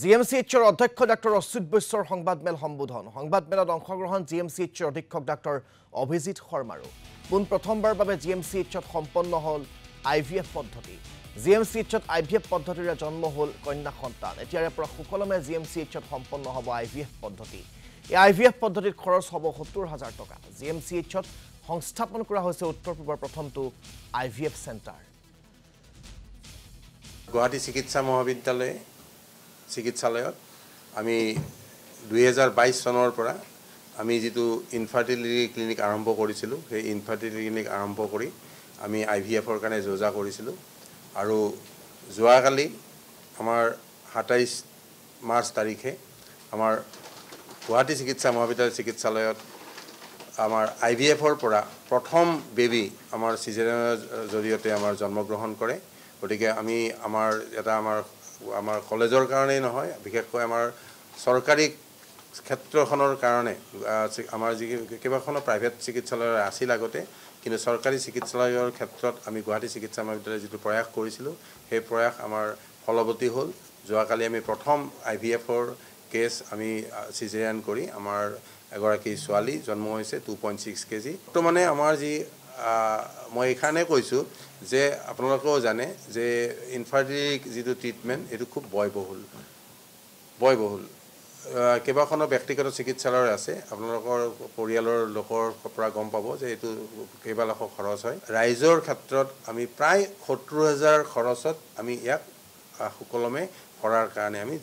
G M C এইচৰ অধ্যক্ষ doctor Achyut বৈশ্যৰ সংবাদমেল সম্বোধন সংবাদমেলত অংশগ্ৰহণ জি এম চি এইচৰ অধীক্ষক ডাক্তৰ অভিজিৎ শৰ্মাৰো পোনপ্ৰথমবাৰৰ বাবে জি এম চি এইচত সম্পন্ন হ'ল আই ভি এফ পদ্ধতি জি এম চি এইচত আই ভি এফ পদ্ধতিৰে জন্ম হ'ল কন্যা সন্তান এতিয়াৰে পৰা সুকলমে জি এম চি এইচত সম্পন্ন হ'ব আই ভি এফ পদ্ধতি এই আই ভি এফ পদ্ধতিত খৰচ হ'ব সত্তৰ হাজাৰ টকা জি এম চি এইচত সংস্থাপন কৰা হৈছে উত্তৰ পূবৰ প্ৰথমটো I V F centre Guwahati চিকিৎসা মহাবিদ্যালয় চিকিৎসালয়ত আমি দুহেজাৰ বাইছ চনৰ পৰা আমি যিটো ইনফাৰ্টিলিটি ক্লিনিক আৰম্ভ কৰিছিলোঁ সেই ইনফাৰ্টিলিটি ক্লিনিক আৰম্ভ কৰি আমি আই ভি এফৰ কাৰণে যোজা কৰিছিলোঁ আৰু যোৱাকালি আমাৰ সাতাইছ মাৰ্চ তাৰিখে আমাৰ গুৱাহাটী চিকিৎসা মহাবিদ্যালয় চিকিৎসালয়ত আমাৰ আই ভি এফৰ পৰা প্ৰথম বেবী আমাৰ চিজেৰিয়ানৰ জৰিয়তে আমাৰ জন্মগ্ৰহণ কৰে গতিকে আমি আমাৰ এটা আমাৰ আমাৰ কলেজৰ কাৰণেই নহয় বিশেষকৈ আমাৰ চৰকাৰী ক্ষেত্ৰখনৰ কাৰণে আমাৰ যি কেইবাখনো প্ৰাইভেট চিকিৎসালয় আছিল আগতে কিন্তু চৰকাৰী চিকিৎসালয়ৰ ক্ষেত্ৰত আমি গুৱাহাটী চিকিৎসা মহাবিদ্যালয়ত যিটো প্ৰয়াস কৰিছিলোঁ সেই প্ৰয়াস আমাৰ ফলৱতী হ'ল যোৱাকালি আমি প্ৰথম আই ভি এফৰ কেছ আমি চিজেৰিয়ান কৰি আমাৰ এগৰাকী ছোৱালী জন্ম হৈছে টু পইণ্ট ছিক্স কেজি বৰ্তমানে আমাৰ যি মই এইখানে কৈছোঁ যে আপোনালোকেও জানে যে ইনফাৰ্টিলিটি যিটো ট্ৰিটমেণ্ট এইটো খুব ব্যয়বহুল ব্যয়বহুল কেইবাখনো ব্যক্তিগত চিকিৎসালয় আছে আপোনালোকৰ পৰিয়ালৰ লোকৰ পৰা গম পাব যে এইটো কেইবা লাখ খৰচ হয় ৰাইজৰ ক্ষেত্ৰত আমি প্ৰায় সত্তৰ হাজাৰ খৰচত আমি ইয়াক সুকলমে কৰাৰ কাৰণে আমি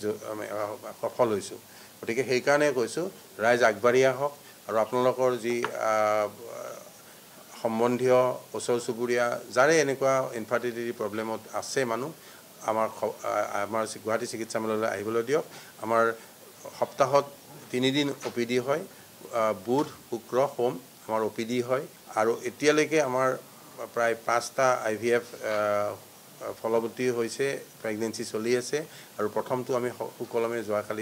সফল হৈছোঁ গতিকে সেইকাৰণে কৈছোঁ ৰাইজ আগবাঢ়ি আহক আৰু আপোনালোকৰ যি সম্বন্ধীয় ওচৰ চুবুৰীয়া যাৰে এনেকুৱা ইনফাৰ্টিলিটি প্ৰব্লেমত আছে মানুহ আমাৰ আমাৰ গুৱাহাটী চিকিৎসালয়লৈ আহিবলৈ দিয়ক আমাৰ সপ্তাহত তিনিদিন অ পি ডি হয় বুধ শুক্ৰ সোম আমাৰ অ পি ডি হয় আৰু এতিয়ালৈকে আমাৰ প্ৰায় পাঁচটা আই ভি এফ ফলৱতী হৈছে প্ৰেগনেঞ্চি চলি আছে আৰু প্ৰথমটো আমি সুকলমে যোৱাকালি